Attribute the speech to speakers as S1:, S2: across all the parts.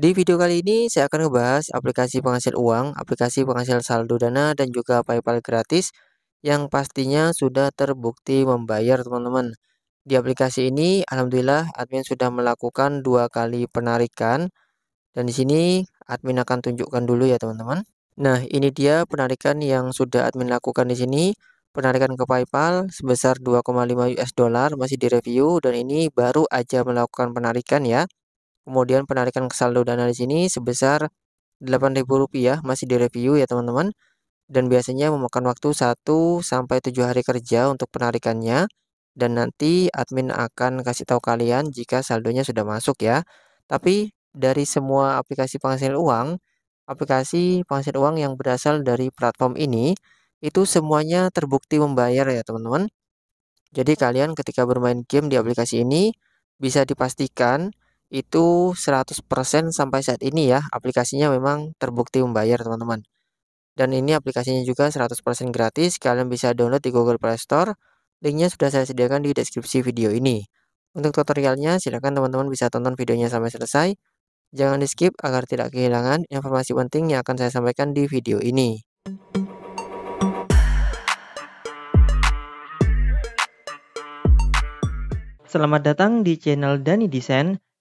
S1: Di video kali ini saya akan membahas aplikasi penghasil uang, aplikasi penghasil saldo dana dan juga PayPal gratis yang pastinya sudah terbukti membayar teman-teman. Di aplikasi ini alhamdulillah admin sudah melakukan dua kali penarikan dan di sini admin akan tunjukkan dulu ya teman-teman. Nah, ini dia penarikan yang sudah admin lakukan di sini. Penarikan ke PayPal sebesar 2,5 US dollar masih direview dan ini baru aja melakukan penarikan ya. Kemudian penarikan ke saldo dana di sini sebesar Rp8.000 masih di review ya teman-teman. Dan biasanya memakan waktu 1 sampai 7 hari kerja untuk penarikannya dan nanti admin akan kasih tahu kalian jika saldonya sudah masuk ya. Tapi dari semua aplikasi penghasil uang, aplikasi penghasil uang yang berasal dari platform ini itu semuanya terbukti membayar ya teman-teman. Jadi kalian ketika bermain game di aplikasi ini bisa dipastikan itu 100% sampai saat ini ya aplikasinya memang terbukti membayar teman-teman dan ini aplikasinya juga 100% gratis kalian bisa download di Google Play Store linknya sudah saya sediakan di deskripsi video ini untuk tutorialnya silahkan teman-teman bisa tonton videonya sampai selesai jangan di skip agar tidak kehilangan informasi penting yang akan saya sampaikan di video ini Selamat datang di channel Dani Desain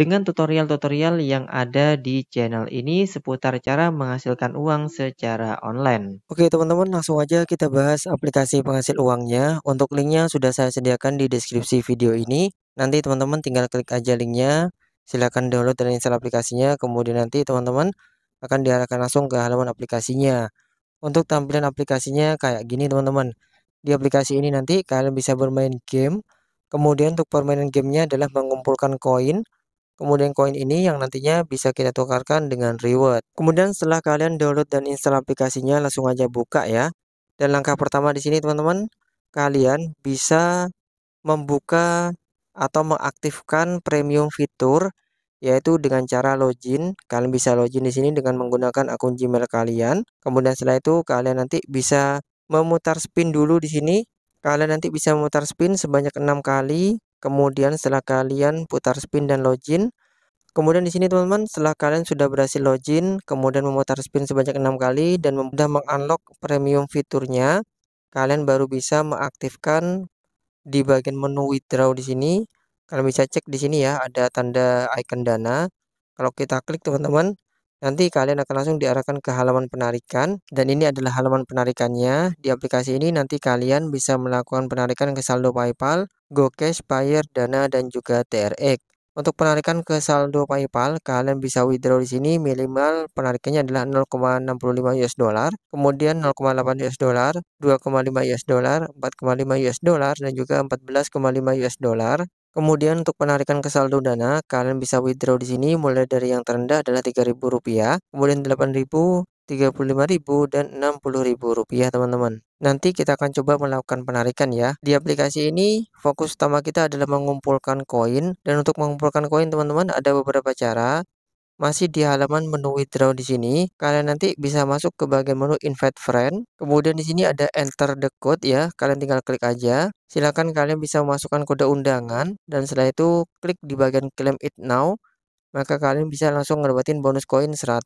S1: dengan tutorial-tutorial yang ada di channel ini seputar cara menghasilkan uang secara online. Oke teman-teman, langsung aja kita bahas aplikasi penghasil uangnya. Untuk linknya sudah saya sediakan di deskripsi video ini. Nanti teman-teman tinggal klik aja linknya, silahkan download dan install aplikasinya, kemudian nanti teman-teman akan diarahkan langsung ke halaman aplikasinya. Untuk tampilan aplikasinya kayak gini teman-teman. Di aplikasi ini nanti kalian bisa bermain game. Kemudian untuk permainan gamenya adalah mengumpulkan koin Kemudian koin ini yang nantinya bisa kita tukarkan dengan reward. Kemudian setelah kalian download dan install aplikasinya, langsung aja buka ya. Dan langkah pertama di sini teman-teman, kalian bisa membuka atau mengaktifkan premium fitur yaitu dengan cara login. Kalian bisa login di sini dengan menggunakan akun Gmail kalian. Kemudian setelah itu kalian nanti bisa memutar spin dulu di sini. Kalian nanti bisa memutar spin sebanyak enam kali Kemudian setelah kalian putar spin dan login, kemudian di sini teman-teman setelah kalian sudah berhasil login, kemudian memutar spin sebanyak enam kali dan sudah mengunlock premium fiturnya, kalian baru bisa mengaktifkan di bagian menu withdraw di sini. Kalian bisa cek di sini ya, ada tanda icon dana. Kalau kita klik teman-teman, Nanti kalian akan langsung diarahkan ke halaman penarikan dan ini adalah halaman penarikannya. Di aplikasi ini nanti kalian bisa melakukan penarikan ke saldo PayPal GoCash, Payer, Dana, dan juga TRX. Untuk penarikan ke saldo PayPal, kalian bisa withdraw di sini minimal penarikannya adalah 0,65 US dollar, kemudian 0,8 US dollar, 2,5 US dollar, 4,5 US dollar dan juga 14,5 US dollar. Kemudian untuk penarikan ke saldo dana, kalian bisa withdraw di sini mulai dari yang terendah adalah Rp3.000, kemudian Rp8.000, 35.000 dan 60.000 rupiah teman-teman. Nanti kita akan coba melakukan penarikan ya. Di aplikasi ini fokus utama kita adalah mengumpulkan koin dan untuk mengumpulkan koin teman-teman ada beberapa cara. Masih di halaman menu withdraw di sini, kalian nanti bisa masuk ke bagian menu invite friend. Kemudian di sini ada enter the code ya, kalian tinggal klik aja. Silahkan kalian bisa memasukkan kode undangan dan setelah itu klik di bagian claim it now maka kalian bisa langsung ngedapetin bonus koin 100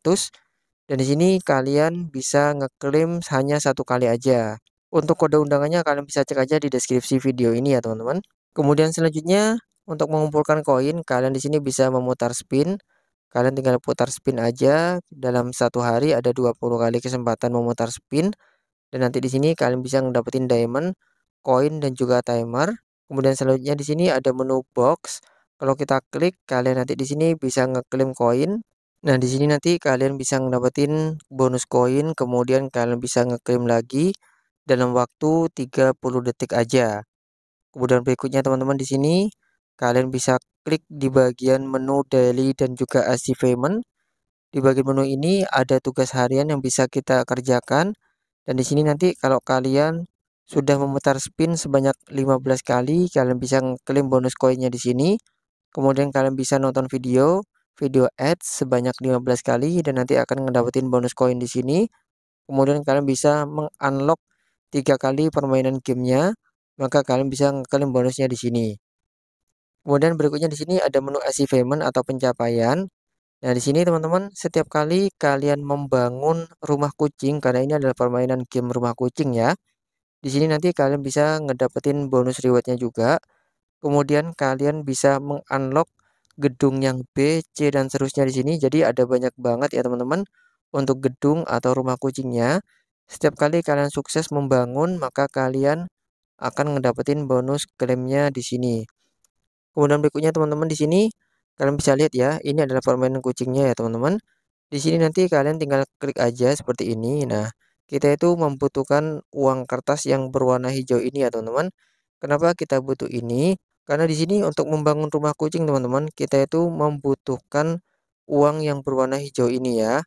S1: dan di sini kalian bisa ngeklaim hanya satu kali aja. Untuk kode undangannya kalian bisa cek aja di deskripsi video ini ya teman-teman. Kemudian selanjutnya untuk mengumpulkan koin kalian di sini bisa memutar spin. Kalian tinggal putar spin aja dalam satu hari ada 20 kali kesempatan memutar spin. Dan nanti di sini kalian bisa ngedapetin diamond, koin dan juga timer. Kemudian selanjutnya di sini ada menu box. Kalau kita klik kalian nanti di sini bisa ngeklaim koin Nah, di sini nanti kalian bisa mendapatkan bonus koin, kemudian kalian bisa ngeklaim lagi dalam waktu 30 detik aja. Kemudian berikutnya teman-teman di sini kalian bisa klik di bagian menu daily dan juga achievement Di bagian menu ini ada tugas harian yang bisa kita kerjakan dan di sini nanti kalau kalian sudah memutar spin sebanyak 15 kali, kalian bisa ngeklaim bonus koinnya di sini. Kemudian kalian bisa nonton video video ads sebanyak 15 kali dan nanti akan ngedapetin bonus koin di sini. Kemudian kalian bisa mengunlock tiga kali permainan gamenya, maka kalian bisa ngeklaim bonusnya di sini. Kemudian berikutnya di sini ada menu achievement atau pencapaian. Nah, di sini teman-teman, setiap kali kalian membangun rumah kucing, karena ini adalah permainan game rumah kucing ya. Di sini nanti kalian bisa ngedapetin bonus rewardnya juga. Kemudian kalian bisa mengunlock gedung yang B, C, dan seterusnya di sini. Jadi ada banyak banget ya teman-teman untuk gedung atau rumah kucingnya. Setiap kali kalian sukses membangun, maka kalian akan ngedapetin bonus klaimnya di sini. Kemudian berikutnya teman-teman di sini kalian bisa lihat ya, ini adalah permainan kucingnya ya teman-teman. Di sini nanti kalian tinggal klik aja seperti ini. Nah, kita itu membutuhkan uang kertas yang berwarna hijau ini ya teman-teman. Kenapa kita butuh ini? Karena di sini untuk membangun rumah kucing teman-teman, kita itu membutuhkan uang yang berwarna hijau ini ya.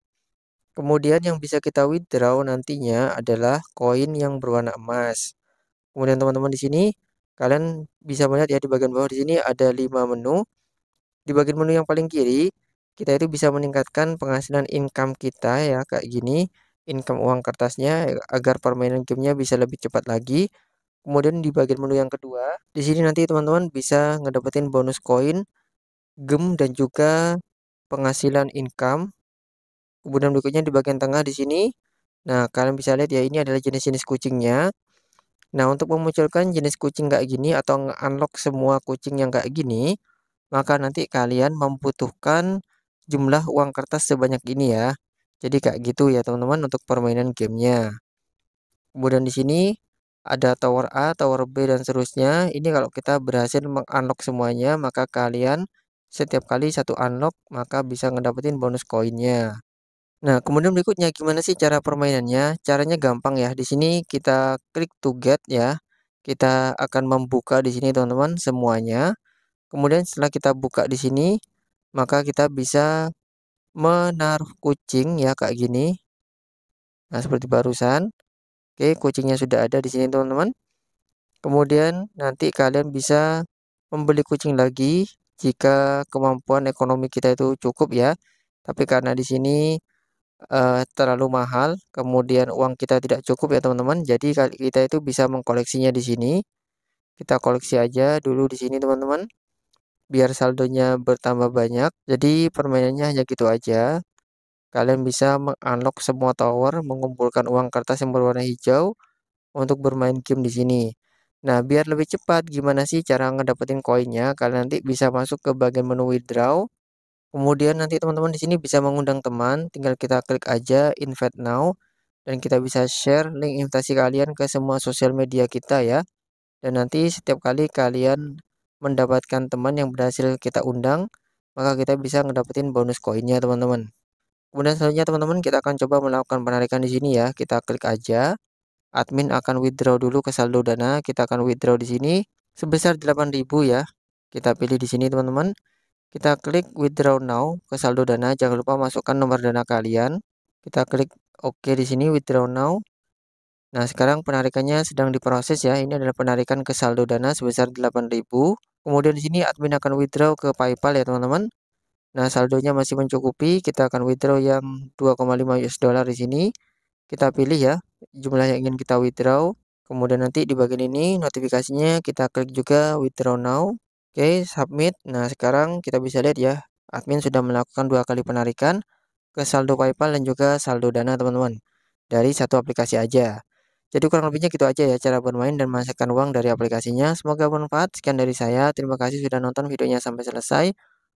S1: Kemudian yang bisa kita withdraw nantinya adalah koin yang berwarna emas. Kemudian teman-teman di sini kalian bisa melihat ya di bagian bawah di sini ada 5 menu. Di bagian menu yang paling kiri kita itu bisa meningkatkan penghasilan income kita ya kayak gini, income uang kertasnya agar permainan gamenya bisa lebih cepat lagi. Kemudian di bagian menu yang kedua, di sini nanti teman-teman bisa ngedapetin bonus koin, gem dan juga penghasilan income. Kemudian berikutnya di bagian tengah di sini. Nah, kalian bisa lihat ya ini adalah jenis-jenis kucingnya. Nah, untuk memunculkan jenis kucing kayak gini atau unlock semua kucing yang kayak gini, maka nanti kalian membutuhkan jumlah uang kertas sebanyak ini ya. Jadi kayak gitu ya teman-teman untuk permainan gamenya. Kemudian di sini ada tower A, tower B dan seterusnya. Ini kalau kita berhasil mengunlock semuanya, maka kalian setiap kali satu unlock maka bisa ngedapetin bonus koinnya. Nah, kemudian berikutnya gimana sih cara permainannya? Caranya gampang ya. Di sini kita klik to get ya. Kita akan membuka di sini teman-teman semuanya. Kemudian setelah kita buka di sini, maka kita bisa menaruh kucing ya kayak gini. Nah, seperti barusan. Oke, kucingnya sudah ada di sini teman-teman. Kemudian nanti kalian bisa membeli kucing lagi jika kemampuan ekonomi kita itu cukup ya. Tapi karena di sini uh, terlalu mahal, kemudian uang kita tidak cukup ya teman-teman. Jadi kita itu bisa mengkoleksinya di sini. Kita koleksi aja dulu di sini teman-teman biar saldonya bertambah banyak. Jadi permainannya hanya gitu aja. Kalian bisa mengunlock semua tower, mengumpulkan uang kertas yang berwarna hijau untuk bermain game di sini. Nah, biar lebih cepat, gimana sih cara ngedapetin koinnya? Kalian nanti bisa masuk ke bagian menu withdraw. Kemudian nanti teman-teman di sini bisa mengundang teman, tinggal kita klik aja invite now dan kita bisa share link invitasi kalian ke semua sosial media kita ya. Dan nanti setiap kali kalian mendapatkan teman yang berhasil kita undang, maka kita bisa ngedapetin bonus koinnya teman-teman. Kemudian selanjutnya teman-teman kita akan coba melakukan penarikan di sini ya. Kita klik aja. Admin akan withdraw dulu ke saldo dana. Kita akan withdraw di sini sebesar 8.000 ya. Kita pilih di sini teman-teman. Kita klik withdraw now ke saldo dana. Jangan lupa masukkan nomor dana kalian. Kita klik OK di sini withdraw now. Nah, sekarang penarikannya sedang diproses ya. Ini adalah penarikan ke saldo dana sebesar 8.000. Kemudian di sini admin akan withdraw ke PayPal ya, teman-teman. Nah, saldonya masih mencukupi, kita akan withdraw yang 2,5 US dollar di sini. Kita pilih ya jumlah yang ingin kita withdraw. Kemudian nanti di bagian ini notifikasinya kita klik juga withdraw now. Oke, submit. Nah, sekarang kita bisa lihat ya, admin sudah melakukan dua kali penarikan ke saldo PayPal dan juga saldo Dana, teman-teman. Dari satu aplikasi aja. Jadi kurang lebihnya gitu aja ya cara bermain dan menghasilkan uang dari aplikasinya. Semoga bermanfaat. Sekian dari saya. Terima kasih sudah nonton videonya sampai selesai.